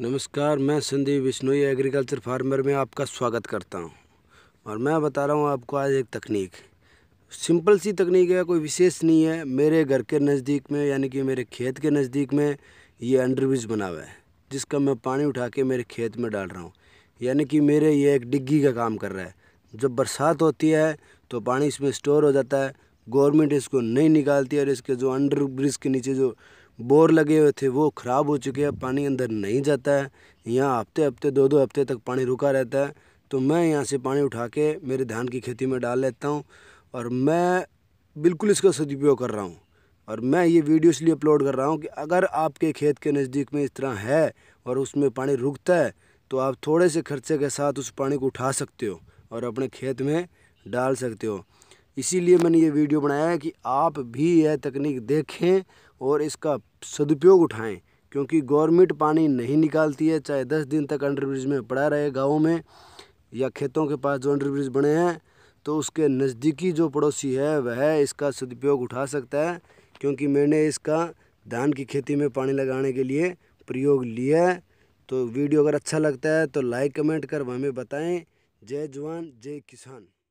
नमस्कार मैं Sandeep Bishnoi agriculture farmer में आपका स्वागत करता हूं और मैं बता रहा हूं आपको आज एक तकनीक सिंपल सी तकनीक है कोई विशेष नहीं है मेरे घर के नज़दीक में यानी कि मेरे खेत के नज़दीक में ये अंडरब्रिज बना हुआ है जिसका मैं पानी उठा के मेरे खेत में डाल रहा हूँ यानी कि मेरे ये एक डिग्गी का काम कर रहा है जब बरसात होती है तो पानी इसमें स्टोर हो जाता है गवर्नमेंट इसको नहीं निकालती और इसके जो अंडर ब्रिज के नीचे जो बोर लगे हुए थे वो ख़राब हो चुके हैं पानी अंदर नहीं जाता है यहाँ हफ्ते हफ्ते दो दो हफ्ते तक पानी रुका रहता है तो मैं यहाँ से पानी उठा के मेरे धान की खेती में डाल लेता हूँ और मैं बिल्कुल इसका सदुपयोग कर रहा हूँ और मैं ये वीडियो इसलिए अपलोड कर रहा हूँ कि अगर आपके खेत के नज़दीक में इस तरह है और उसमें पानी रुकता है तो आप थोड़े से खर्चे के साथ उस पानी को उठा सकते हो और अपने खेत में डाल सकते हो इसीलिए मैंने ये वीडियो बनाया है कि आप भी यह तकनीक देखें और इसका सदुपयोग उठाएं क्योंकि गवर्नमेंट पानी नहीं निकालती है चाहे दस दिन तक अंडरब्रिज में पड़ा रहे गाँव में या खेतों के पास जो अंडरब्रिज बने हैं तो उसके नज़दीकी जो पड़ोसी है वह इसका सदुपयोग उठा सकता है क्योंकि मैंने इसका धान की खेती में पानी लगाने के लिए प्रयोग लिया है तो वीडियो अगर अच्छा लगता है तो लाइक कमेंट कर हमें बताएं जय जवान जय किसान